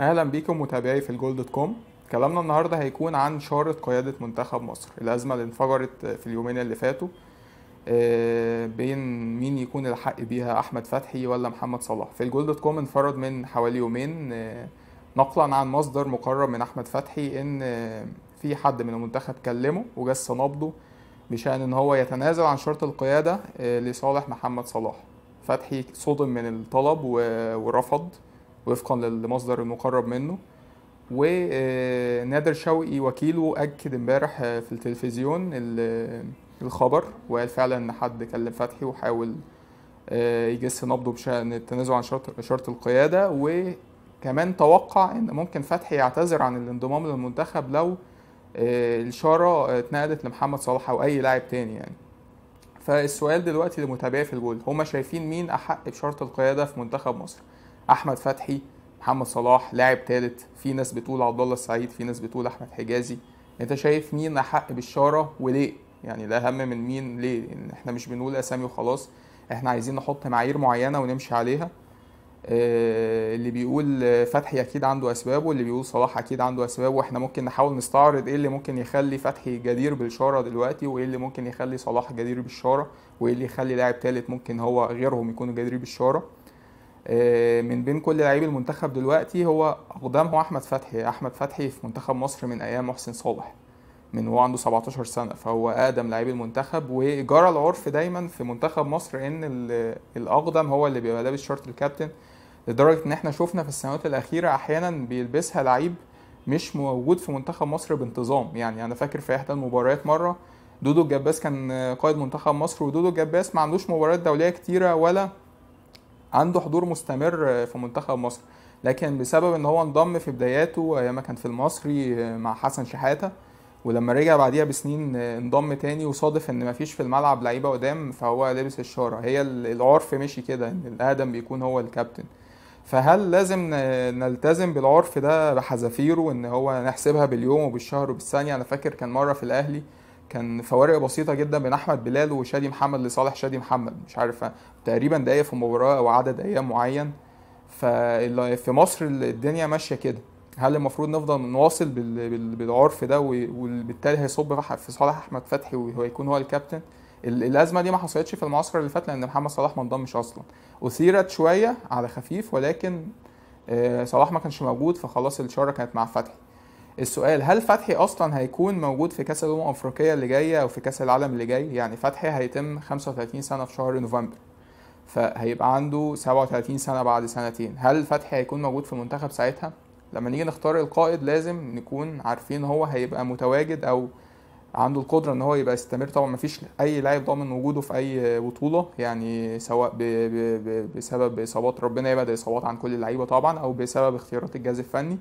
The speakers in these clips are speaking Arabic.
اهلا بيكم متابعي في الجول دوت كوم كلامنا النهارده هيكون عن شارة قيادة منتخب مصر الأزمة اللي انفجرت في اليومين اللي فاتوا آه، بين مين يكون الحق بيها أحمد فتحي ولا محمد صلاح في الجول دوت كوم انفرد من حوالي يومين آه، نقلا عن مصدر مقرب من أحمد فتحي إن آه، في حد من المنتخب كلمه وجس نبضه بشأن إن هو يتنازل عن شرط القيادة لصالح محمد صلاح فتحي صدم من الطلب ورفض وفقا للمصدر المقرب منه ونادر شوقي وكيله أكد امبارح آه، في التلفزيون الخبر وقال فعلا إن حد كلم فتحي وحاول آه، يجس نبضه بشأن التنازل عن شرط, القيادة وكمان توقع إن ممكن فتحي يعتذر عن الانضمام للمنتخب لو آه، الإشارة اتنقلت لمحمد صلاح أو أي لاعب تاني يعني فالسؤال دلوقتي لمتابعي في الجول هما شايفين مين أحق بشرط القيادة في منتخب مصر احمد فتحي محمد صلاح لاعب ثالث في ناس بتقول عبد الله السعيد في ناس بتقول احمد حجازي انت شايف مين احق بالشاره وليه يعني لا من مين ليه إن احنا مش بنقول اسامي وخلاص احنا عايزين نحط معايير معينه ونمشي عليها آه، اللي بيقول فتحي اكيد عنده اسبابه اللي بيقول صلاح اكيد عنده اسبابه واحنا ممكن نحاول نستعرض ايه اللي ممكن يخلي فتحي جدير بالشاره دلوقتي وايه اللي ممكن يخلي صلاح جدير بالشاره وايه اللي يخلي لاعب ثالث ممكن هو غيرهم يكونوا جدير بالشاره آه، من بين كل لعيب المنتخب دلوقتي هو هو احمد فتحي احمد فتحي في منتخب مصر من ايام محسن صالح من هو عنده 17 سنه فهو اقدم لعيب المنتخب وجرى العرف دايما في منتخب مصر ان الاقدم هو اللي بيبقى لابس شورت الكابتن لدرجه ان احنا شفنا في السنوات الاخيره احيانا بيلبسها لعيب مش موجود في منتخب مصر بانتظام يعني انا فاكر في احدى المباريات مره دودو الجباس كان قائد منتخب مصر ودودو الجباس ما عندوش مباريات دوليه كتيره ولا عنده حضور مستمر في منتخب مصر لكن بسبب ان هو انضم في بداياته ايام كان في المصري مع حسن شحاته ولما رجع بعديها بسنين انضم تاني وصادف ان مفيش في الملعب لعيبه قدام فهو لبس الشاره هي العرف مشي كده ان الاقدم بيكون هو الكابتن فهل لازم نلتزم بالعرف ده بحذافيره ان هو نحسبها باليوم وبالشهر وبالثانيه انا فاكر كان مره في الاهلي كان فوارق بسيطه جدا بين احمد بلال وشادي محمد لصالح شادي محمد مش عارف تقريبا دقايق في مباراة او عدد ايام معين ففي مصر الدنيا ماشيه كده هل المفروض نفضل نواصل بالعرف ده وبالتالي هيصب في صالح احمد فتحي وهيكون هو الكابتن الازمه دي ما حصلتش في المعسكر اللي فات لان محمد صلاح ما انضمش اصلا اثيرت شويه على خفيف ولكن آه، صلاح ما كانش موجود فخلاص الشاره كانت مع فتحي السؤال هل فتحي اصلا هيكون موجود في كاس الامم الافريقيه اللي جايه او في كاس العالم اللي جاي يعني فتحي هيتم 35 سنه في شهر نوفمبر فهيبقى عنده 37 سنه بعد سنتين هل فتحي هيكون موجود في المنتخب ساعتها لما نيجي نختار القائد لازم نكون عارفين هو هيبقى متواجد او عنده القدره ان هو يبقى يستمر طبعا مفيش اي لاعب ضامن وجوده في اي بطوله يعني سواء بـ بـ بـ بسبب اصابات ربنا يبعد الاصابات عن كل اللعيبه طبعا او بسبب اختيارات الجهاز الفني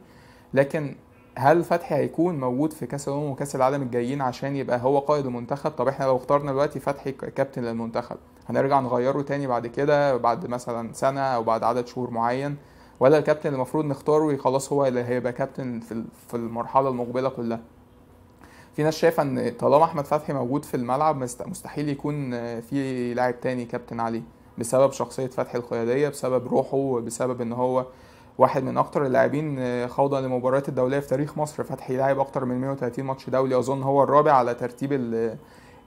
لكن هل فتحي هيكون موجود في كاس الامم وكاس العالم الجايين عشان يبقى هو قائد المنتخب طب احنا لو اخترنا دلوقتي فتحي كابتن للمنتخب هنرجع نغيره تاني بعد كده بعد مثلا سنه او بعد عدد شهور معين ولا الكابتن اللي المفروض نختاره خلاص هو اللي هيبقى كابتن في المرحله المقبله كلها في ناس شايفه ان طالما احمد فتحي موجود في الملعب مستحيل يكون في لاعب تاني كابتن عليه بسبب شخصيه فتحي القياديه بسبب روحه بسبب ان هو واحد من اكتر اللاعبين آه، خوضا لمباريات الدوليه في تاريخ مصر فتحي لعب اكتر من 130 ماتش دولي اظن هو الرابع على ترتيب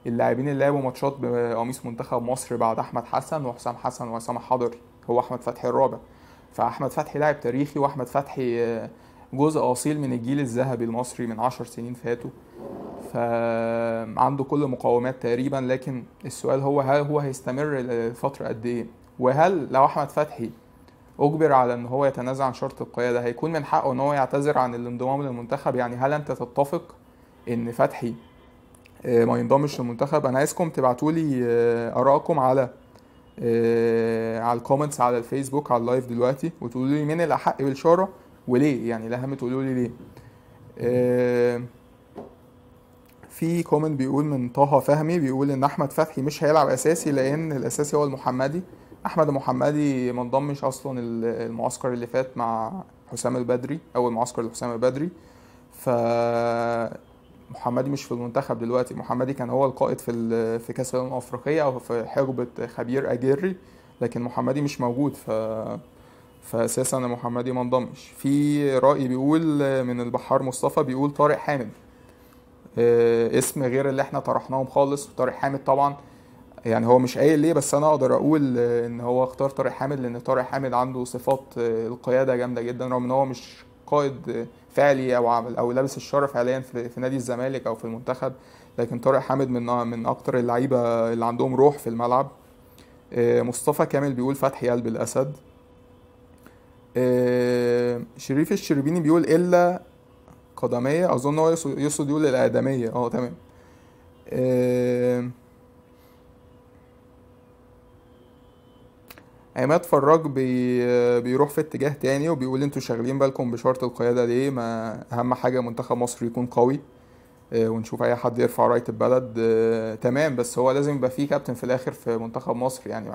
اللاعبين اللي لعبوا ماتشات بقميص منتخب مصر بعد احمد حسن وحسام حسن وعصام حضري هو احمد فتحي الرابع فاحمد فتحي لاعب تاريخي واحمد فتحي آه، جزء اصيل من الجيل الذهبي المصري من عشر سنين فاتوا فعنده كل مقومات تقريبا لكن السؤال هو هل هو هيستمر لفتره قد ايه وهل لو احمد فتحي اجبر على ان هو يتنازل عن شرط القياده هيكون من حقه ان هو يعتذر عن الانضمام للمنتخب يعني هل انت تتفق ان فتحي آه، ما ينضمش للمنتخب انا عايزكم تبعتوا لي آه، ارائكم على آه، على الكومنتس على الفيسبوك على اللايف دلوقتي وتقولوا لي مين الاحق بالشاره وليه يعني الاهم تقولوا لي ليه في كومنت بيقول من طه فهمي بيقول ان احمد فتحي مش هيلعب اساسي لان الاساسي هو المحمدي احمد محمدي ما انضمش اصلا المعسكر اللي فات مع حسام البدري اول معسكر لحسام البدري ف محمدي مش في المنتخب دلوقتي محمدي كان هو القائد في في كاس الامم الافريقيه او في حقبه خبير اجيري لكن محمدي مش موجود ف فاساسا محمدي ما انضمش في راي بيقول من البحار مصطفى بيقول طارق حامد آه، اسم غير اللي احنا طرحناهم خالص طارق حامد طبعا يعني هو مش قايل ليه بس انا اقدر اقول ان هو اختار طارق حامد لان طارق حامد عنده صفات آه، القياده جامده جدا رغم ان هو مش قائد فعلي او عمل او لابس الشرف فعليا في نادي الزمالك او في المنتخب لكن طارق حامد من من اكتر اللعيبه اللي عندهم روح في الملعب آه، مصطفى كامل بيقول فتحي قلب الاسد آه، شريف الشربيني بيقول الا قدميه اظن هو يقصد يقول الاقدميه اه تمام عماد يعني فراج بي بيروح في اتجاه تاني وبيقول انتوا شغالين بالكم بشرط القياده ليه ما اهم حاجه منتخب مصر يكون قوي آه، ونشوف اي حد يرفع رايه البلد آه، تمام بس هو لازم يبقى فيه كابتن في الاخر في منتخب مصر يعني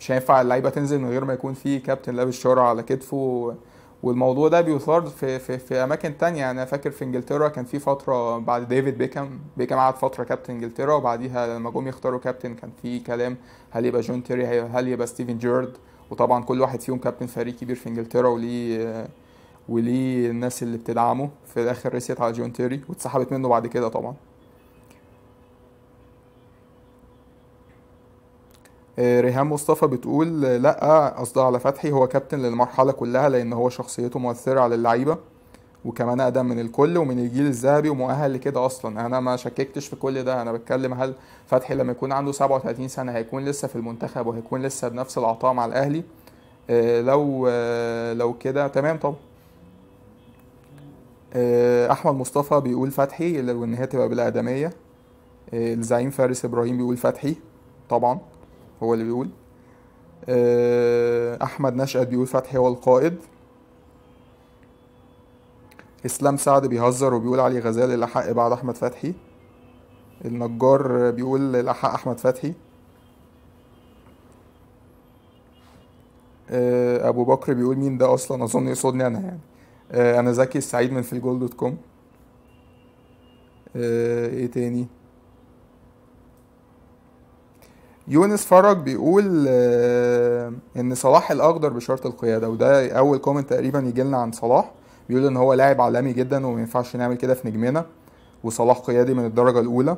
مش هينفع اللعيبه تنزل من غير ما يكون فيه كابتن لابس شارع على كتفه والموضوع ده بيثار في, في, في اماكن تانية يعني انا فاكر في انجلترا كان في فتره بعد ديفيد بيكم بيكم قعد فتره كابتن انجلترا وبعديها لما جم يختاروا كابتن كان في كلام هل يبقى جون تيري هل يبقى ستيفن جيرد وطبعا كل واحد فيهم كابتن فريق كبير في انجلترا وليه وليه الناس اللي بتدعمه في الاخر رسيت على جون تيري واتسحبت منه بعد كده طبعا آه، ريهام مصطفى بتقول لا قصدي على فتحي هو كابتن للمرحله كلها لان هو شخصيته مؤثره على اللعيبه وكمان اقدم من الكل ومن الجيل الذهبي ومؤهل لكده اصلا انا ما شككتش في كل ده انا بتكلم هل فتحي لما يكون عنده 37 سنه هيكون لسه في المنتخب وهيكون لسه بنفس العطاء مع الاهلي آه، لو آه، لو كده تمام طبعا احمد مصطفى بيقول فتحي وان هي تبقى بالاقدميه الزعيم فارس ابراهيم بيقول فتحي طبعا هو اللي بيقول آه، احمد نشأت بيقول فتحي هو القائد اسلام سعد بيهزر وبيقول علي غزال الاحق بعد احمد فتحي النجار بيقول الاحق احمد فتحي آه، ابو بكر بيقول مين ده اصلا اظن يقصدني انا يعني آه، انا زكي السعيد من في الجول دوت كوم ايه تاني يونس فرج بيقول آه، ان صلاح الاخضر بشرط القياده وده اول كومنت تقريبا يجي لنا عن صلاح بيقول ان هو لاعب عالمي جدا وما ينفعش نعمل كده في نجمنا وصلاح قيادي من الدرجه الاولى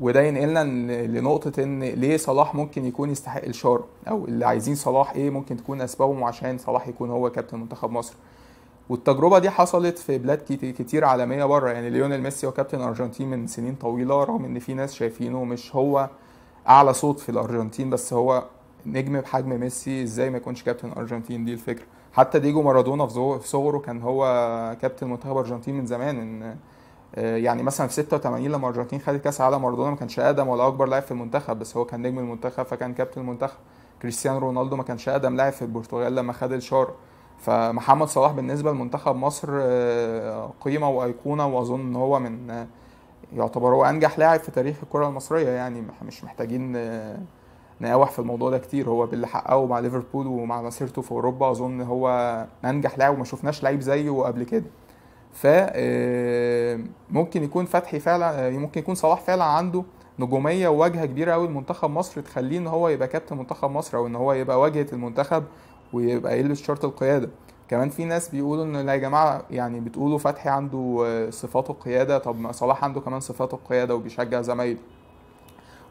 وده ينقلنا لنقطة إن ليه صلاح ممكن يكون يستحق الشارة أو اللي عايزين صلاح إيه ممكن تكون أسبابهم عشان صلاح يكون هو كابتن منتخب مصر. والتجربة دي حصلت في بلاد كتير عالمية بره يعني ليونيل ميسي هو كابتن أرجنتين من سنين طويلة رغم إن في ناس شايفينه مش هو اعلى صوت في الارجنتين بس هو نجم بحجم ميسي ازاي ما يكونش كابتن ارجنتين دي الفكره حتى ديجو مارادونا في صغره كان هو كابتن منتخب ارجنتين من زمان ان آه، يعني مثلا في 86 لما الارجنتين خدت كاس العالم مارادونا ما كانش اقدم ولا اكبر لاعب في المنتخب بس هو كان نجم المنتخب فكان كابتن المنتخب كريستيانو رونالدو ما كانش اقدم لاعب في البرتغال لما خد الشار فمحمد صلاح بالنسبه لمنتخب مصر آه، قيمه وايقونه واظن ان هو من آه، يعتبر هو انجح لاعب في تاريخ الكره المصريه يعني مش محتاجين آه، نقاوح في الموضوع ده كتير هو باللي حققه مع ليفربول ومع مسيرته في اوروبا اظن هو انجح لاعب وما شفناش لعيب زيه قبل كده ف آه، ممكن يكون فتحي فعلا آه، ممكن يكون صلاح فعلا عنده نجوميه وواجهه كبيره قوي لمنتخب مصر تخليه ان هو يبقى كابتن منتخب مصر او ان هو يبقى واجهه المنتخب ويبقى يلبس شرط القياده كمان في ناس بيقولوا ان لا يا جماعه يعني بتقولوا فتحي عنده آه، صفات القياده طب ما صلاح عنده كمان صفات القياده وبيشجع زمايله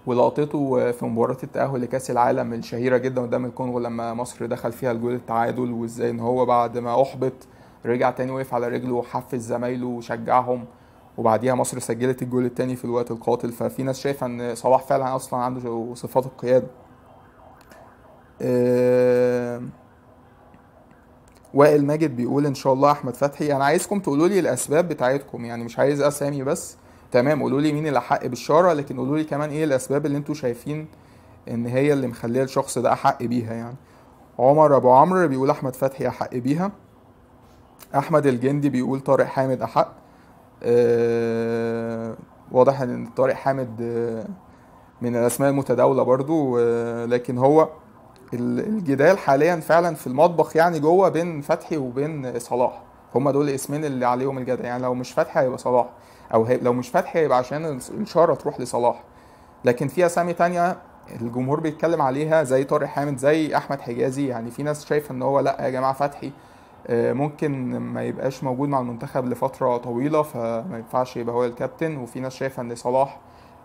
ولقطته آه، في مباراة التأهل لكأس العالم الشهيرة جدا قدام الكونغو لما مصر دخل فيها الجول التعادل وازاي ان هو بعد ما أحبط رجع تاني وقف على رجله وحفز زمايله وشجعهم وبعديها مصر سجلت الجول التاني في الوقت القاتل ففي ناس شايفة ان صلاح فعلا أصلا عنده صفات القيادة وائل ماجد بيقول ان شاء الله احمد فتحي انا عايزكم تقولوا لي الاسباب بتاعتكم يعني مش عايز اسامي بس تمام قولوا لي مين اللي حق بالشاره لكن قولوا لي كمان ايه الاسباب اللي انتم شايفين ان هي اللي مخليه الشخص ده احق بيها يعني عمر ابو عمرو بيقول احمد فتحي احق بيها احمد الجندي بيقول طارق حامد احق أه واضح ان طارق حامد آه، من الاسماء المتداوله برضو آه، لكن هو الجدال حاليا فعلا في المطبخ يعني جوه بين فتحي وبين صلاح هما دول الاسمين اللي عليهم الجدل يعني لو مش فتحي هيبقى صلاح او هي... لو مش فتحي هيبقى عشان الاشاره تروح لصلاح لكن في اسامي تانية الجمهور بيتكلم عليها زي طارق حامد زي احمد حجازي يعني في ناس شايفه ان هو لا يا جماعه فتحي آه، ممكن ما يبقاش موجود مع المنتخب لفتره طويله فما ينفعش يبقى هو الكابتن وفي ناس شايفه ان صلاح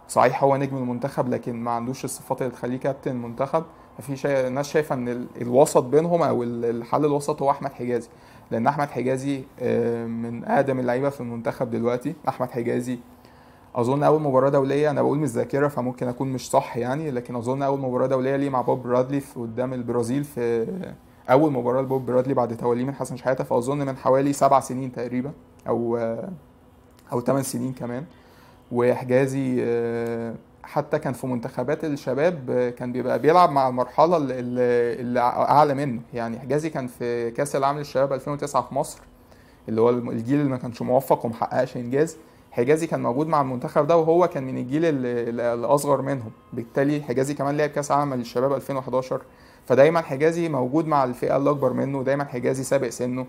صحيح هو نجم المنتخب لكن ما عندوش الصفات اللي تخليه كابتن منتخب في شا... ناس شايفه ان الوسط بينهم او الحل الوسط هو احمد حجازي لان احمد حجازي آه، من اقدم اللعيبه في المنتخب دلوقتي احمد حجازي اظن اول مباراه دوليه انا بقول مش ذاكره فممكن اكون مش صح يعني لكن اظن اول مباراه دوليه ليه مع بوب برادلي في قدام البرازيل في اول مباراه لبوب برادلي بعد توليه من حسن شحاته فاظن من حوالي سبع سنين تقريبا او آه، او ثمان سنين كمان وحجازي آه، حتى كان في منتخبات الشباب كان بيبقى بيلعب مع المرحله اللي, اللي اعلى منه يعني حجازي كان في كاس العالم للشباب 2009 في مصر اللي هو الجيل اللي ما كانش موفق ومحققش انجاز حجازي كان موجود مع المنتخب ده وهو كان من الجيل الاصغر منهم بالتالي حجازي كمان لعب كاس عالم للشباب 2011 فدايما حجازي موجود مع الفئه اللي اكبر منه ودايما حجازي سابق سنه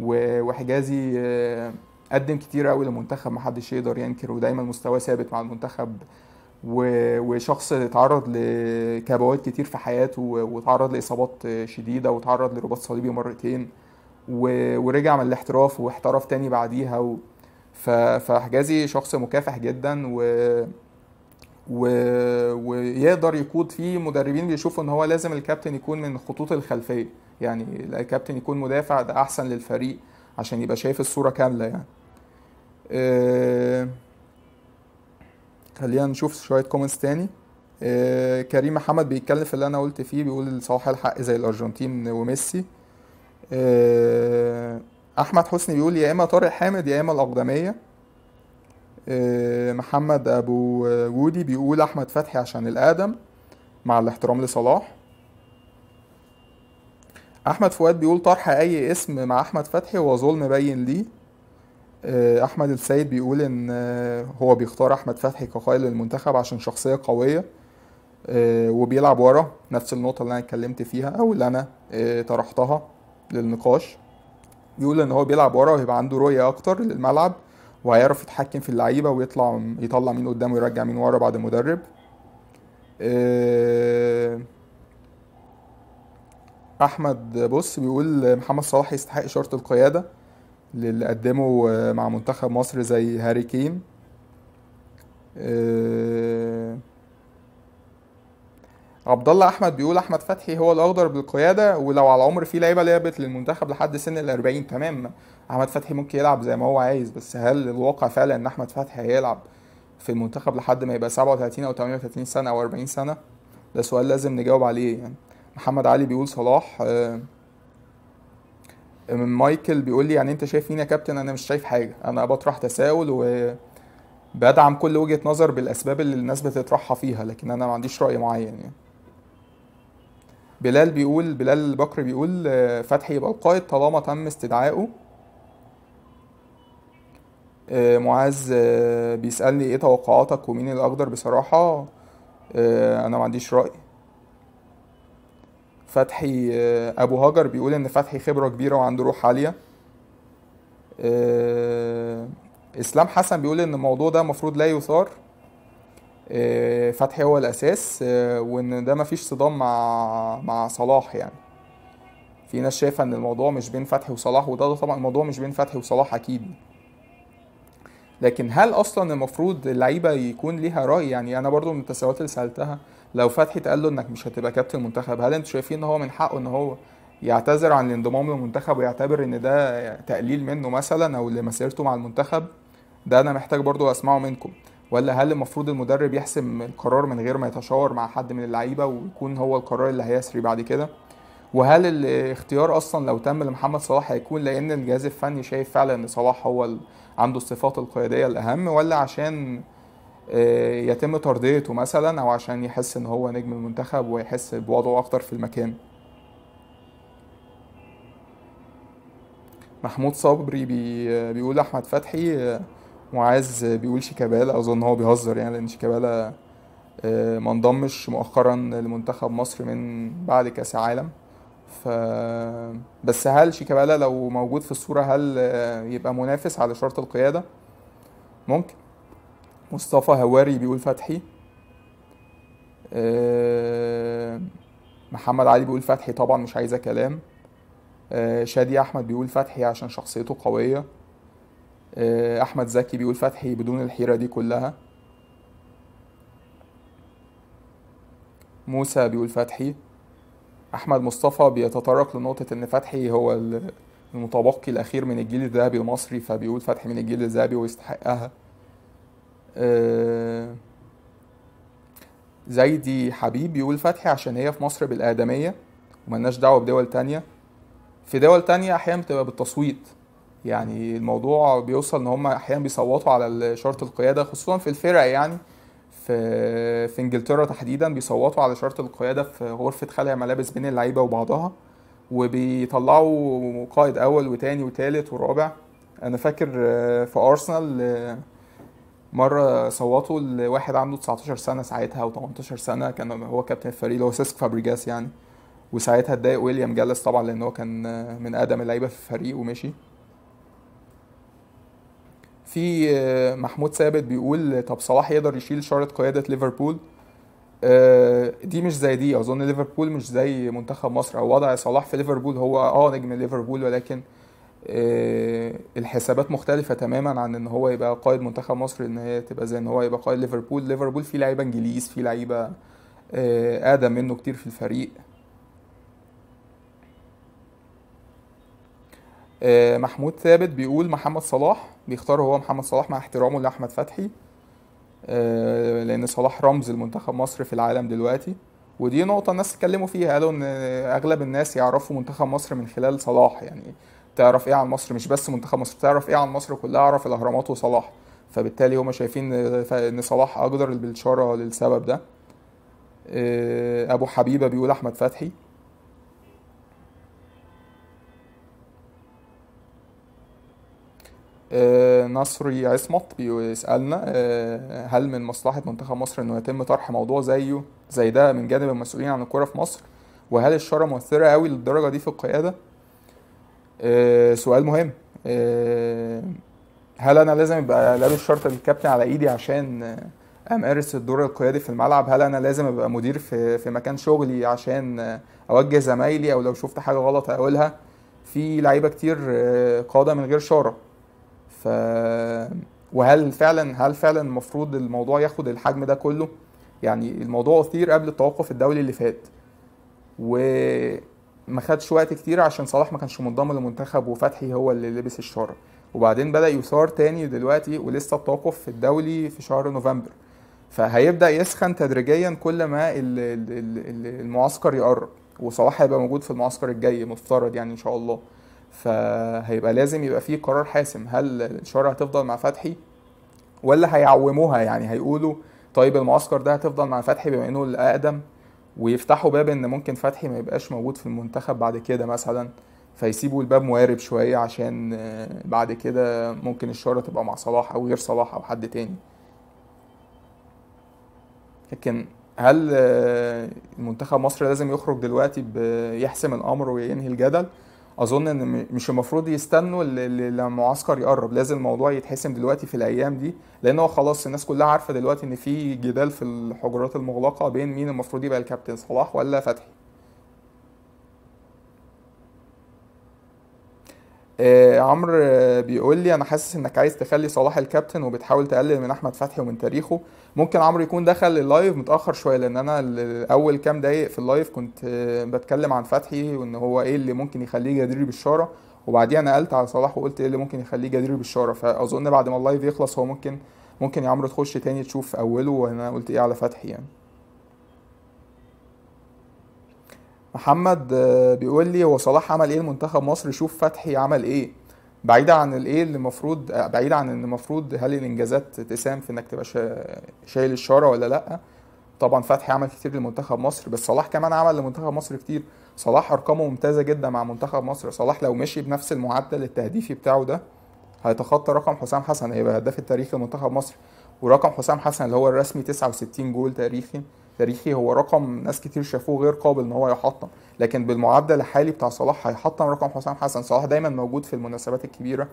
وحجازي آه، قدم كتير قوي للمنتخب محدش يقدر ينكر ودايما مستواه ثابت مع المنتخب وشخص اتعرض لكبوات كتير في حياته واتعرض لاصابات شديده واتعرض لرباط صليبي مرتين ورجع من الاحتراف واحترف تاني بعديها و... فحجازي شخص مكافح جدا و... و... ويقدر يقود فيه مدربين بيشوفوا ان هو لازم الكابتن يكون من الخطوط الخلفيه يعني الكابتن يكون مدافع ده احسن للفريق عشان يبقى شايف الصوره كامله يعني أه... خلينا نشوف شويه كومنتس تاني آه، كريم محمد بيتكلم في اللي انا قلت فيه بيقول صلاح الحق زي الارجنتين وميسي آه، احمد حسني بيقول يا اما طارق حامد يا اما الاقدميه آه، محمد ابو وودي بيقول احمد فتحي عشان الادم مع الاحترام لصلاح احمد فؤاد بيقول طرح اي اسم مع احمد فتحي هو ظلم بين ليه آه، احمد السيد بيقول ان آه، هو بيختار احمد فتحي كقائد للمنتخب عشان شخصيه قويه آه، وبيلعب ورا نفس النقطه اللي انا اتكلمت فيها او اللي انا طرحتها للنقاش بيقول ان هو بيلعب ورا وهيبقى عنده رؤيه اكتر للملعب وهيعرف يتحكم في اللعيبه ويطلع يطلع مين قدام ويرجع مين ورا بعد مدرب احمد بص بيقول محمد صلاح يستحق شرط القياده للي قدمه مع منتخب مصر زي هاري كين آه، عبد الله احمد بيقول احمد فتحي هو الاخضر بالقياده ولو على العمر في لعيبه لعبت للمنتخب لحد سن ال 40 تمام احمد فتحي ممكن يلعب زي ما هو عايز بس هل الواقع فعلا ان احمد فتحي هيلعب في المنتخب لحد ما يبقى 37 او 38 سنه او 40 سنه ده سؤال لازم نجاوب عليه يعني محمد علي بيقول صلاح أه مايكل بيقول لي يعني انت شايف مين يا كابتن انا مش شايف حاجه انا بطرح تساؤل وبدعم كل وجهه نظر بالاسباب اللي الناس بتطرحها فيها لكن انا ما عنديش راي معين يعني بلال بيقول بلال بكر بيقول آه، فتحي يبقى القائد طالما تم استدعائه آه، معاذ آه، بيسألني ايه توقعاتك ومين الأقدر بصراحة أنا ما عنديش رأي فتحي آه، ابو هاجر بيقول ان فتحي خبره كبيره وعنده روح عاليه آه، اسلام حسن بيقول ان الموضوع ده المفروض لا يثار آه، فتحي هو الاساس وان ده مفيش صدام مع مع صلاح يعني في ناس شايفه ان الموضوع مش بين فتحي وصلاح وده طبعا الموضوع مش بين فتحي وصلاح اكيد لكن هل اصلا المفروض اللعيبه يكون ليها راي يعني انا برضو من التساؤلات اللي سالتها لو فتحي اتقال له انك مش هتبقى كابتن المنتخب هل انتوا شايفين ان هو من حقه ان هو يعتذر عن الانضمام للمنتخب ويعتبر ان ده تقليل منه مثلا او لمسيرته مع المنتخب ده انا محتاج برضو اسمعه منكم ولا هل المفروض المدرب يحسم القرار من غير ما يتشاور مع حد من اللعيبه ويكون هو القرار اللي هيسري بعد كده وهل الاختيار اصلا لو تم لمحمد صلاح هيكون لان الجهاز الفني شايف فعلا ان صلاح هو عنده الصفات القياديه الاهم ولا عشان آه، يتم ترضيته مثلا او عشان يحس ان هو نجم المنتخب ويحس بوضعه اكتر في المكان محمود صبري بي بيقول احمد فتحي معاذ آه، بيقول شيكابالا اظن هو بيهزر يعني لان شيكابالا آه، ما انضمش مؤخرا لمنتخب مصر من بعد كاس العالم ف بس هل شيكابالا لو موجود في الصوره هل يبقى منافس على شرط القياده ممكن مصطفى هواري بيقول فتحي آه، محمد علي بيقول فتحي طبعا مش عايزه كلام آه، شادي احمد بيقول فتحي عشان شخصيته قويه آه، احمد زكي بيقول فتحي بدون الحيره دي كلها موسى بيقول فتحي احمد مصطفى بيتطرق لنقطه ان فتحي هو المتبقي الاخير من الجيل الذهبي المصري فبيقول فتحي من الجيل الذهبي ويستحقها آه، زيدي حبيب يقول فتحي عشان هي في مصر بالآدمية وملناش دعوة بدول تانية في دول تانية أحيانا بتبقى بالتصويت يعني الموضوع بيوصل ان هم احيانا بيصوتوا على شرط القياده خصوصا في الفرق يعني في في انجلترا تحديدا بيصوتوا على شرط القياده في غرفه خلع ملابس بين اللعيبه وبعضها وبيطلعوا قائد اول وتاني وتالت ورابع انا فاكر آه، في ارسنال آه، مره صوتوا لواحد عنده 19 سنه ساعتها او 18 سنه كان هو كابتن الفريق اللي هو سيسك فابريجاس يعني وساعتها اتضايق ويليام جالس طبعا لان هو كان من اقدم اللعيبه في الفريق ومشي في آه، محمود ثابت بيقول طب صلاح يقدر يشيل شارة قيادة ليفربول آه، دي مش زي دي اظن ليفربول مش زي منتخب مصر او وضع صلاح في ليفربول هو اه نجم ليفربول ولكن آه، الحسابات مختلفة تماما عن ان هو يبقى قائد منتخب مصر ان هي تبقى زي ان هو يبقى قائد ليفربول ليفربول فيه لعيبة انجليز فيه لعيبة آه، اقدم منه كتير في الفريق آه، محمود ثابت بيقول محمد صلاح بيختار هو محمد صلاح مع احترامه لاحمد فتحي لان صلاح رمز المنتخب مصر في العالم دلوقتي ودي نقطة الناس اتكلموا فيها قالوا ان اغلب الناس يعرفوا منتخب مصر من خلال صلاح يعني تعرف ايه عن مصر مش بس منتخب مصر تعرف ايه عن مصر كلها اعرف الاهرامات وصلاح فبالتالي هما شايفين ان صلاح اقدر بالشاره للسبب ده آه، ابو حبيبه بيقول احمد فتحي آه، نصري عصمت بيسألنا آه، هل من مصلحة منتخب مصر انه يتم طرح موضوع زيه زي ده من جانب المسؤولين عن الكرة في مصر وهل الشارة مؤثرة قوي للدرجة دي في القيادة؟ آه، سؤال مهم آه، هل انا لازم يبقى لابس شرط الكابتن على ايدي عشان امارس الدور القيادي في الملعب هل انا لازم ابقى مدير في في مكان شغلي عشان اوجه زمايلي او لو شفت حاجه غلط اقولها في لعيبه كتير آه، قاده من غير شاره ف وهل فعلا هل فعلا المفروض الموضوع ياخد الحجم ده كله يعني الموضوع اثير قبل التوقف الدولي اللي فات و ما خدش وقت كتير عشان صلاح ما كانش منضم للمنتخب وفتحي هو اللي لبس الشارة وبعدين بدأ يثار تاني دلوقتي ولسه التوقف في الدولي في شهر نوفمبر فهيبدأ يسخن تدريجيا كل ما المعسكر يقرب وصلاح هيبقى موجود في المعسكر الجاي مفترض يعني ان شاء الله فهيبقى لازم يبقى فيه قرار حاسم هل الشارع هتفضل مع فتحي ولا هيعوموها يعني هيقولوا طيب المعسكر ده هتفضل مع فتحي بما انه الاقدم ويفتحوا باب ان ممكن فتحي ما يبقاش موجود في المنتخب بعد كده مثلا فيسيبوا الباب موارب شويه عشان آه، بعد كده ممكن الشاره تبقى مع صلاح او غير صلاح او حد تاني لكن هل آه، منتخب مصر لازم يخرج دلوقتي بيحسم الامر وينهي الجدل اظن ان مش المفروض يستنوا لما معسكر يقرب لازم الموضوع يتحسم دلوقتي في الايام دي لان هو خلاص الناس كلها عارفه دلوقتي ان في جدال في الحجرات المغلقه بين مين المفروض يبقى الكابتن صلاح ولا فتحي آه، عمرو بيقول لي انا حاسس انك عايز تخلي صلاح الكابتن وبتحاول تقلل من احمد فتحي ومن تاريخه ممكن عمرو يكون دخل اللايف متاخر شويه لان انا اول كام دقايق في اللايف كنت آه، بتكلم عن فتحي وان هو ايه اللي ممكن يخليه جدير بالشاره وبعديها نقلت على صلاح وقلت ايه اللي ممكن يخليه جدير بالشاره فاظن بعد ما اللايف يخلص هو ممكن ممكن يا عمرو تخش تاني تشوف اوله وانا قلت ايه على فتحي يعني محمد آه، بيقول لي هو صلاح عمل ايه لمنتخب مصر شوف فتحي عمل ايه بعيد عن الايه اللي المفروض آه، بعيد عن ان المفروض هل الانجازات تساهم في انك تبقى شايل الشاره ولا لا طبعا فتحي عمل كتير لمنتخب مصر بس صلاح كمان عمل لمنتخب مصر كتير صلاح ارقامه ممتازه جدا مع منتخب مصر صلاح لو مشي بنفس المعدل التهديفي بتاعه ده هيتخطى رقم حسام حسن هيبقى هداف التاريخي لمنتخب مصر ورقم حسام حسن اللي هو الرسمي 69 جول تاريخي تاريخي هو رقم ناس كتير شافوه غير قابل ان هو يحطم لكن بالمعدل الحالي بتاع صلاح هيحطم رقم حسام حسن صلاح دايما موجود في المناسبات الكبيره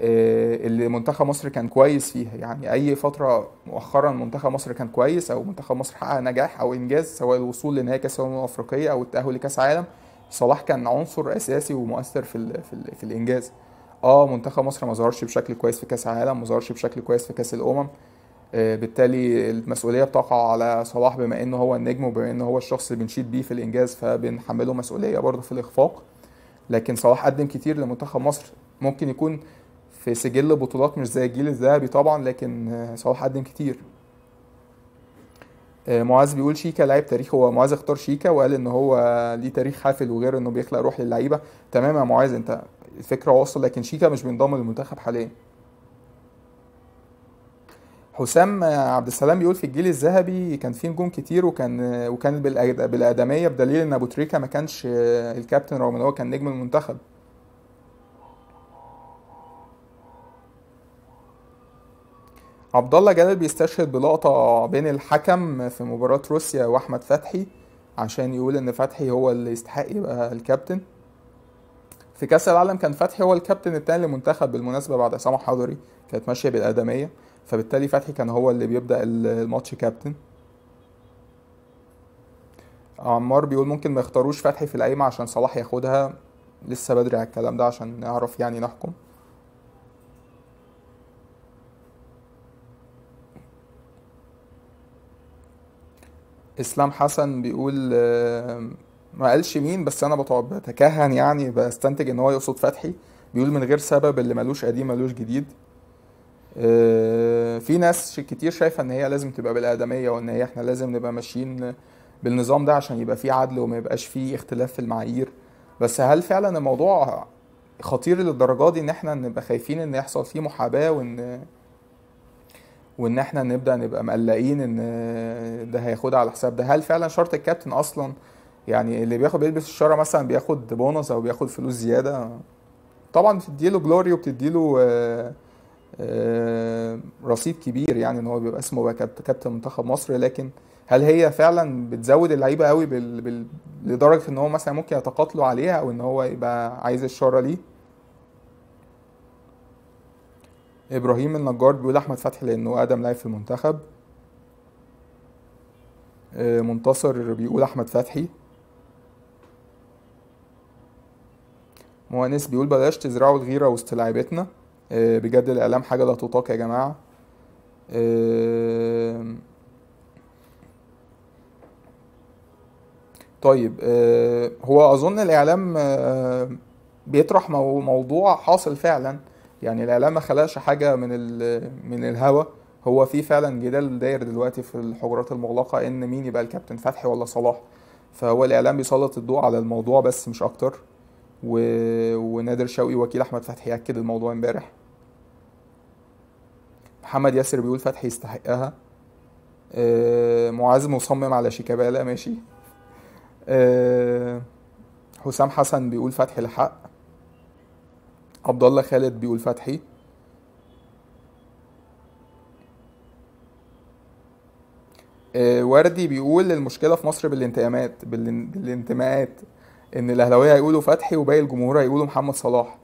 آه، اللي منتخب مصر كان كويس فيها يعني اي فتره مؤخرا منتخب مصر كان كويس او منتخب مصر حقق نجاح او انجاز سواء الوصول لنهائي كاس الامم الافريقيه او التاهل لكاس عالم صلاح كان عنصر اساسي ومؤثر في الـ في, الـ في الانجاز اه منتخب مصر ما ظهرش بشكل كويس في كاس عالم ما ظهرش بشكل كويس في كاس الامم آه، بالتالي المسؤوليه بتقع على صلاح بما ان هو النجم وبما ان هو الشخص اللي بنشيد بيه في الانجاز فبنحمله مسؤوليه برضه في الاخفاق لكن صلاح قدم كتير لمنتخب مصر ممكن يكون في سجل بطولات مش زي الجيل الذهبي طبعا لكن آه، صلاح قدم كتير آه، معاذ بيقول شيكا لاعب تاريخي هو معاذ اختار شيكا وقال ان هو ليه تاريخ حافل وغير انه بيخلق روح للعيبه تمام يا معاذ انت الفكره واصله لكن شيكا مش بينضم للمنتخب حاليا حسام عبد السلام بيقول في الجيل الذهبي كان في نجوم كتير وكان وكان بالادميه بدليل ان ابو تريكه ما كانش الكابتن رغم ان هو كان نجم المنتخب عبد الله جلال بيستشهد بلقطه بين الحكم في مباراه روسيا واحمد فتحي عشان يقول ان فتحي هو اللي يستحق يبقى الكابتن في كاس العالم كان فتحي هو الكابتن التاني للمنتخب بالمناسبه بعد عصام حضري كانت ماشيه بالادميه فبالتالي فتحي كان هو اللي بيبدا الماتش كابتن عمار بيقول ممكن ما يختاروش فتحي في القايمه عشان صلاح ياخدها لسه بدري على الكلام ده عشان نعرف يعني نحكم اسلام حسن بيقول آه، ما قالش مين بس انا بتكهن يعني بستنتج ان هو يقصد فتحي بيقول من غير سبب اللي ملوش قديم ملوش جديد آه، في ناس كتير شايفه ان هي لازم تبقى بالادميه وان هي احنا لازم نبقى ماشيين بالنظام ده عشان يبقى فيه عدل وما يبقاش فيه اختلاف في المعايير بس هل فعلا الموضوع خطير للدرجه دي ان احنا نبقى خايفين ان يحصل فيه محاباه وان وان احنا نبدا نبقى مقلقين ان ده هياخدها على حساب ده هل فعلا شرط الكابتن اصلا يعني اللي بياخد بيلبس الشاره مثلا بياخد بونص او بياخد فلوس زياده طبعا بتديله جلوري وبتديله آه آه، رصيد كبير يعني ان هو بيبقى اسمه كابتن منتخب مصر لكن هل هي فعلا بتزود اللعيبه قوي بال... بال... لدرجه ان هو مثلا ممكن يتقاتلوا عليها او ان هو يبقى عايز الشاره ليه ابراهيم النجار بيقول احمد فتحي لانه اقدم لاعب في المنتخب آه، منتصر بيقول احمد فتحي مهندس بيقول بلاش تزرعوا الغيره وسط لعيبتنا آه، بجد الاعلام حاجه لا تطاق يا جماعه آه، طيب آه، هو اظن الاعلام بيطرح موضوع حاصل فعلا يعني الاعلام ما خلقش حاجه من من الهوا هو في فعلا جدال داير دلوقتي في الحجرات المغلقه ان مين يبقى الكابتن فتحي ولا صلاح فهو الاعلام بيسلط الضوء على الموضوع بس مش اكتر و... ونادر شوقي وكيل احمد فتحي اكد الموضوع امبارح محمد ياسر بيقول فتحي يستحقها أه معاذ مصمم على شيكابالا ماشي أه حسام حسن بيقول فتحي الحق عبد الله خالد بيقول فتحي أه وردي بيقول المشكله في مصر بالانتماءات بالانتماءات ان الاهلاويه هيقولوا فتحي وباقي الجمهور هيقولوا محمد صلاح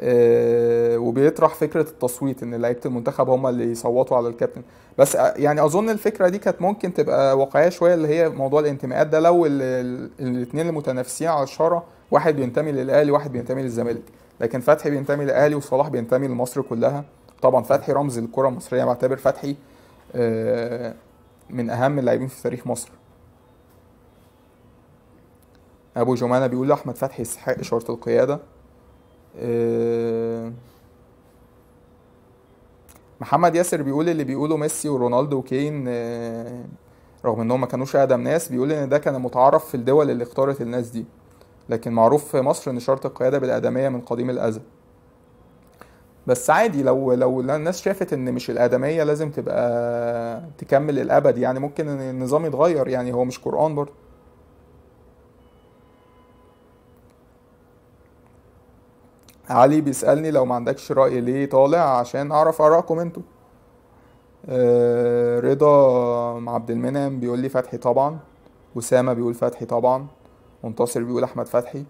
آه وبيطرح فكره التصويت ان لعيبه المنتخب هم اللي يصوتوا على الكابتن بس آه، يعني اظن الفكره دي كانت ممكن تبقى واقعيه شويه اللي هي موضوع الانتماءات ده لو الاثنين المتنافسين على الشاره واحد بينتمي للاهلي وواحد بينتمي للزمالك لكن فتحي بينتمي للاهلي وصلاح بينتمي لمصر كلها طبعا فتحي رمز الكره المصريه بعتبر فتحي آه من اهم اللاعبين في تاريخ مصر ابو جمانه بيقول احمد فتحي يستحق اشاره القياده آه، محمد ياسر بيقول اللي بيقوله ميسي ورونالدو وكين آه، رغم انهم ما كانوش اقدم ناس بيقول ان ده كان متعارف في الدول اللي اختارت الناس دي لكن معروف في مصر ان شرط القياده بالادميه من قديم الازل بس عادي لو لو الناس شافت ان مش الادميه لازم تبقى تكمل الابد يعني ممكن النظام يتغير يعني هو مش قران برضه علي بيسالني لو ما عندكش راي ليه طالع عشان اعرف ارائكم انتوا آه، رضا مع عبد المنعم بيقول لي فتحي طبعا اسامه بيقول فتحي طبعا منتصر بيقول احمد فتحي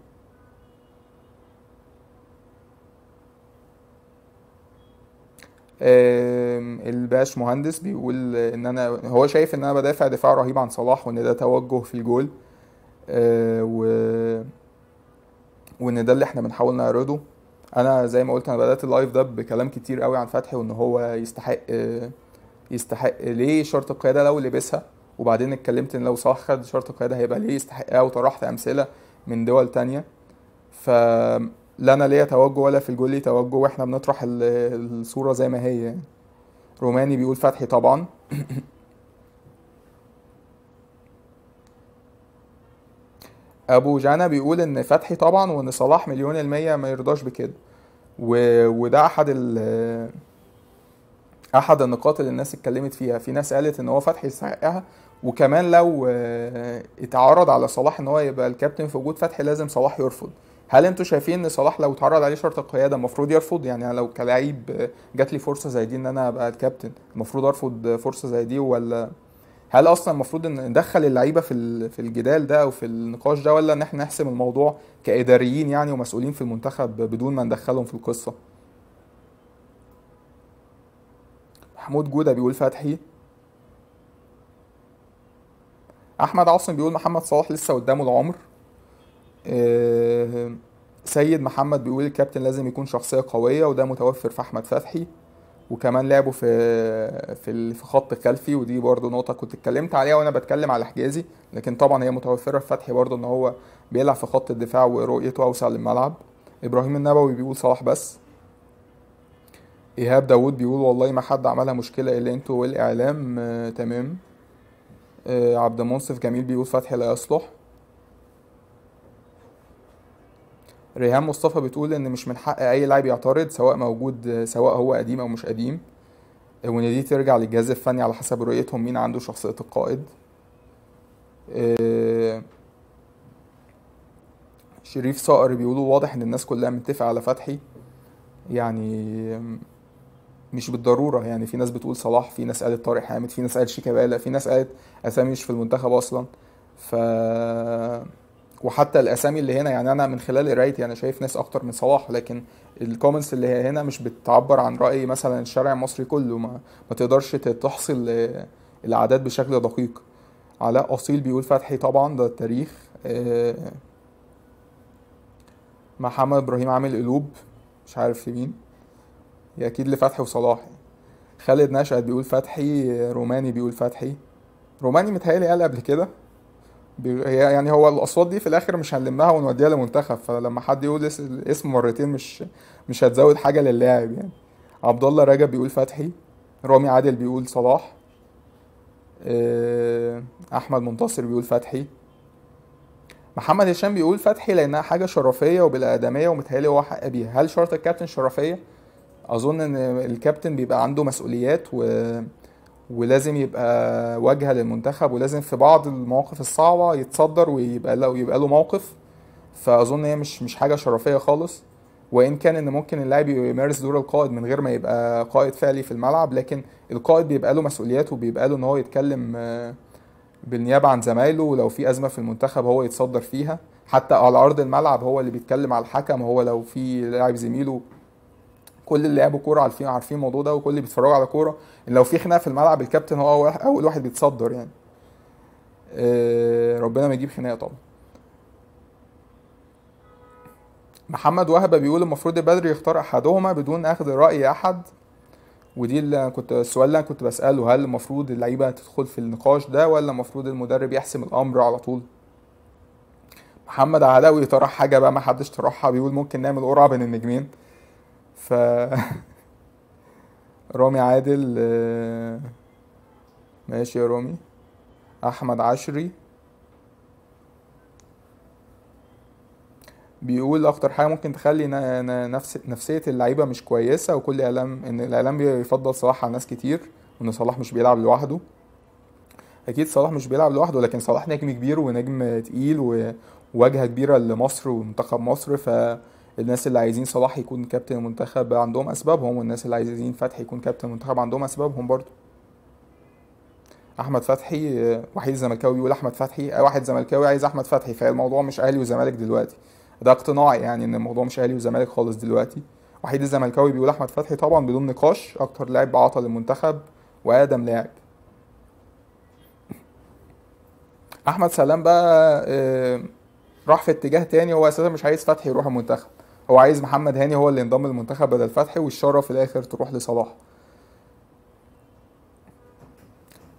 الباش مهندس بيقول ان انا هو شايف ان انا بدافع دفاع رهيب عن صلاح وان ده توجه في الجول آه، و وان ده اللي احنا بنحاول نعرضه انا زي ما قلت انا بدات اللايف ده بكلام كتير قوي عن فتحي وان هو يستحق يستحق ليه شرط القياده لو لبسها وبعدين اتكلمت ان لو صح خد شرط القياده هيبقى ليه يستحقها وطرحت امثله من دول تانية ف لا انا ليا توجه ولا في الجول توجه واحنا بنطرح الصوره زي ما هي يعني روماني بيقول فتحي طبعا ابو جانا بيقول ان فتحي طبعا وان صلاح مليون المية ما يرضاش بكده و... وده احد ال... احد النقاط اللي الناس اتكلمت فيها في ناس قالت ان هو فتحي يستحقها وكمان لو آه، اتعرض على صلاح ان هو يبقى الكابتن في وجود فتحي لازم صلاح يرفض هل انتوا شايفين ان صلاح لو اتعرض عليه شرط القياده المفروض يرفض يعني انا لو كلاعب جات لي فرصه زي دي ان انا ابقى الكابتن المفروض ارفض فرصه زي دي ولا هل اصلا المفروض ان ندخل اللعيبه في في الجدال ده او في النقاش ده ولا ان احنا نحسم الموضوع كاداريين يعني ومسؤولين في المنتخب بدون ما ندخلهم في القصه محمود جوده بيقول فتحي احمد عاصم بيقول محمد صلاح لسه قدامه العمر آه، سيد محمد بيقول الكابتن لازم يكون شخصيه قويه وده متوفر في احمد فتحي وكمان لعبوا في في في خط خلفي ودي برده نقطه كنت اتكلمت عليها وانا بتكلم على حجازي لكن طبعا هي متوفره في فتحي برده ان هو بيلعب في خط الدفاع ورؤيته اوسع للملعب ابراهيم النبوي بيقول صلاح بس ايهاب داوود بيقول والله ما حد عملها مشكله الا انتوا والاعلام آه تمام آه عبد المنصف جميل بيقول فتحي لا يصلح ريهام مصطفى بتقول ان مش من حق اي لاعب يعترض سواء موجود سواء هو قديم او مش قديم وان دي ترجع للجهاز الفني على حسب رؤيتهم مين عنده شخصيه القائد آه، شريف صقر بيقولوا واضح ان الناس كلها متفقه على فتحي يعني مش بالضروره يعني في ناس بتقول صلاح في ناس قالت طارق حامد في ناس قالت شيكابالا في ناس قالت اسامي مش في المنتخب اصلا ف وحتى الاسامي اللي هنا يعني انا من خلال قرايتي انا شايف ناس اكتر من صلاح لكن الكومنتس اللي هي هنا مش بتعبر عن راي مثلا الشارع المصري كله ما, ما تقدرش تحصل الاعداد بشكل دقيق علاء اصيل بيقول فتحي طبعا ده التاريخ آه، محمد ابراهيم عامل قلوب مش عارف لمين هي اكيد لفتحي وصلاح خالد نشأت بيقول فتحي آه، روماني بيقول فتحي روماني متهيألي قال قبل كده يعني هو الاصوات دي في الاخر مش هنلمها ونوديها لمنتخب فلما حد يقول اسم مرتين مش مش هتزود حاجه للاعب يعني عبد الله رجب بيقول فتحي رامي عادل بيقول صلاح آه، احمد منتصر بيقول فتحي محمد هشام بيقول فتحي لانها حاجه شرفيه وبالادميه ومتهيألي هو حق بيها هل شرط الكابتن شرفيه اظن ان الكابتن بيبقى عنده مسؤوليات و ولازم يبقى واجهه للمنتخب ولازم في بعض المواقف الصعبه يتصدر ويبقى له يبقى له موقف فاظن هي مش مش حاجه شرفيه خالص وان كان ان ممكن اللاعب يمارس دور القائد من غير ما يبقى قائد فعلي في الملعب لكن القائد بيبقى له مسؤوليات وبيبقى له ان هو يتكلم آه، بالنيابه عن زمايله ولو في ازمه في المنتخب هو يتصدر فيها حتى على ارض الملعب هو اللي بيتكلم على الحكم هو لو في لاعب زميله كل اللي لعبوا كوره عارفين عارفين الموضوع ده وكل اللي بيتفرجوا على كوره لو في خناقه في الملعب الكابتن هو اول واحد بيتصدر يعني آه، ربنا ما يجيب خناقه طبعا محمد وهبه بيقول المفروض بدري يختار احدهما بدون اخذ راي احد ودي اللي كنت السؤال اللي انا كنت بساله هل المفروض اللعيبه تدخل في النقاش ده ولا المفروض المدرب يحسم الامر على طول محمد علاوي طرح حاجه بقى ما حدش طرحها بيقول ممكن نعمل قرعه بين النجمين ف رامي عادل آه، ماشي يا رامي احمد عشري بيقول اكتر حاجه ممكن تخلي نفس نفسيه اللعيبه مش كويسه وكل اعلام ان الاعلام بيفضل صلاح على ناس كتير وان صلاح مش بيلعب لوحده اكيد صلاح مش بيلعب لوحده لكن صلاح نجم كبير ونجم تقيل وواجهه كبيره لمصر ومنتخب مصر ف الناس اللي عايزين صلاح يكون كابتن المنتخب عندهم اسبابهم والناس اللي عايزين فتحي يكون كابتن المنتخب عندهم اسبابهم برضو احمد فتحي آه، وحيد زملكاوي بيقول احمد فتحي آه، واحد زملكاوي عايز احمد فتحي فالموضوع مش اهلي وزمالك دلوقتي ده اقتناعي يعني ان الموضوع مش اهلي وزمالك خالص دلوقتي وحيد الزملكاوي بيقول احمد فتحي طبعا بدون نقاش اكتر لاعب عطى للمنتخب وادم لاعب احمد سلام بقى آه، راح في اتجاه تاني هو اساسا مش عايز فتحي يروح المنتخب هو عايز محمد هاني هو اللي ينضم للمنتخب بدل فتحي والشاره في الاخر تروح لصلاح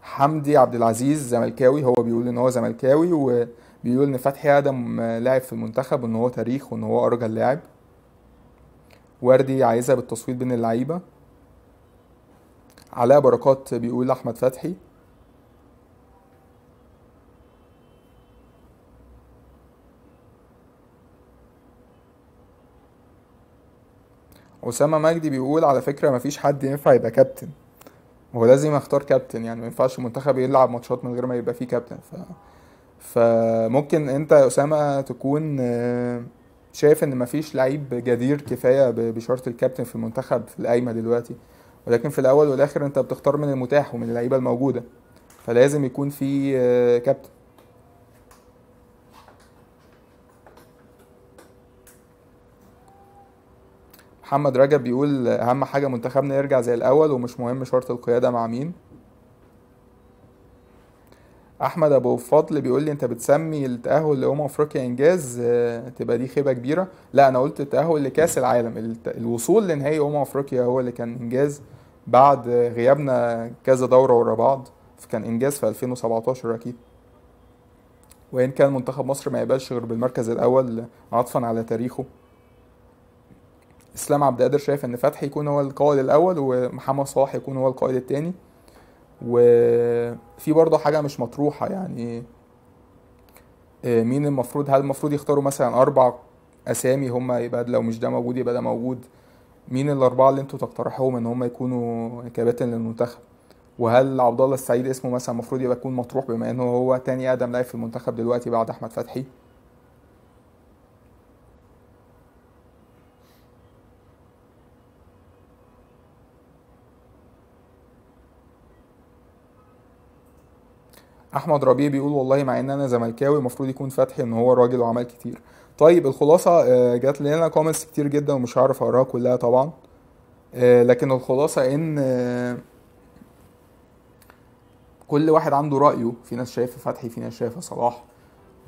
حمدي عبد العزيز زملكاوي هو بيقول ان هو زملكاوي وبيقول ان فتحي ادم لاعب في المنتخب وان هو تاريخ وان هو ارجل لاعب وردي عايزها بالتصويت بين اللعيبه علاء بركات بيقول احمد فتحي اسامه مجدي بيقول على فكره مفيش حد ينفع يبقى كابتن هو لازم اختار كابتن يعني ما ينفعش المنتخب يلعب ماتشات من غير ما يبقى فيه كابتن ف... فممكن انت يا اسامه تكون آه، شايف ان مفيش لعيب جدير كفايه بشرط الكابتن في المنتخب في القايمه دلوقتي ولكن في الاول والاخر انت بتختار من المتاح ومن اللعيبه الموجوده فلازم يكون في آه، كابتن محمد رجب بيقول اهم حاجه منتخبنا يرجع زي الاول ومش مهم شرط القياده مع مين احمد ابو فضل بيقول لي انت بتسمي التاهل لامم افريقيا انجاز آه، تبقى دي خيبه كبيره لا انا قلت التاهل لكاس العالم الوصول لنهائي امم افريقيا هو اللي كان انجاز بعد غيابنا كذا دوره ورا بعض فكان انجاز في 2017 اكيد وان كان منتخب مصر ما يقبلش غير بالمركز الاول عطفا على تاريخه اسلام عبد القادر شايف ان فتحي يكون هو القائد الاول ومحمد صلاح يكون هو القائد الثاني وفي برضه حاجه مش مطروحه يعني آه، مين المفروض هل المفروض يختاروا مثلا اربع اسامي هم يبقى لو مش ده موجود يبقى ده موجود مين الاربعه اللي انتوا تقترحوهم ان هم يكونوا كباتن للمنتخب وهل عبد الله السعيد اسمه مثلا المفروض يبقى يكون مطروح بما انه هو تاني اقدم لاعب في المنتخب دلوقتي بعد احمد فتحي احمد ربيع بيقول والله مع ان انا زملكاوي المفروض يكون فتحي ان هو راجل وعمل كتير طيب الخلاصه آه، جات لنا كومنتس كتير جدا ومش هعرف اقراها كلها طبعا آه، لكن الخلاصه ان آه، كل واحد عنده رايه في ناس شايفه فتحي في ناس شايفه صلاح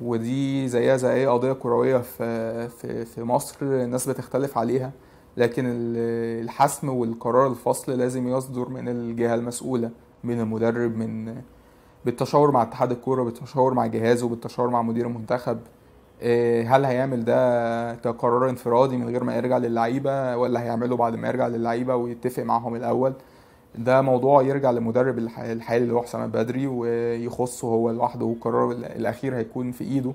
ودي زيها زي اي قضيه كرويه في في في مصر الناس بتختلف عليها لكن الحسم والقرار الفصل لازم يصدر من الجهه المسؤوله من المدرب من بالتشاور مع اتحاد الكوره بالتشاور مع جهازه بالتشاور مع مدير المنتخب آه، هل هيعمل ده كقرار انفرادي من غير ما يرجع للعيبه ولا هيعمله بعد ما يرجع للعيبه ويتفق معاهم الاول ده موضوع يرجع لمدرب الحالي اللي هو حسام بدري ويخصه هو لوحده والقرار الاخير هيكون في ايده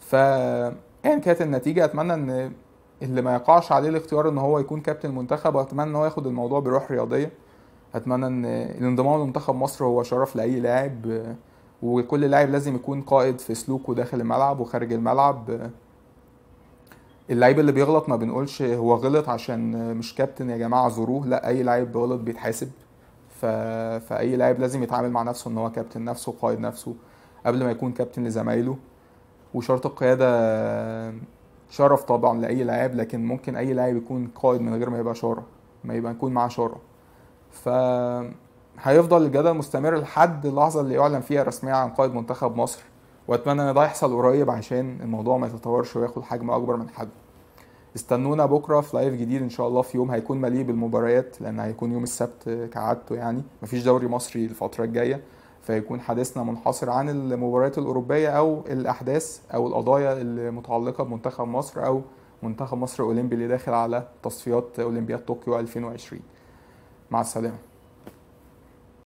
ف ايا كانت النتيجه اتمنى ان اللي ما يقعش عليه الاختيار ان هو يكون كابتن المنتخب واتمنى ان هو ياخد الموضوع بروح رياضيه اتمنى ان الانضمام لمنتخب مصر هو شرف لاي لاعب وكل لاعب لازم يكون قائد في سلوكه داخل الملعب وخارج الملعب اللعيب اللي بيغلط ما بنقولش هو غلط عشان مش كابتن يا جماعه زوروه لا اي لاعب بيغلط بيتحاسب ف... فاي لاعب لازم يتعامل مع نفسه ان هو كابتن نفسه وقائد نفسه قبل ما يكون كابتن لزمايله وشرط القياده شرف طبعا لاي لاعب لكن ممكن اي لاعب يكون قائد من غير ما يبقى شاره ما يبقى يكون معاه شاره ف هيفضل الجدل مستمر لحد اللحظه اللي يعلن فيها رسميا عن قائد منتخب مصر واتمنى ان ده يحصل قريب عشان الموضوع ما يتطورش وياخد حجم اكبر من حجمه استنونا بكره في لايف جديد ان شاء الله في يوم هيكون مليء بالمباريات لان هيكون يوم السبت كعادته يعني مفيش دوري مصري الفتره الجايه فيكون حديثنا منحصر عن المباريات الاوروبيه او الاحداث او القضايا المتعلقه بمنتخب مصر او منتخب مصر الاولمبي اللي داخل على تصفيات اولمبياد طوكيو 2020 مع السلامه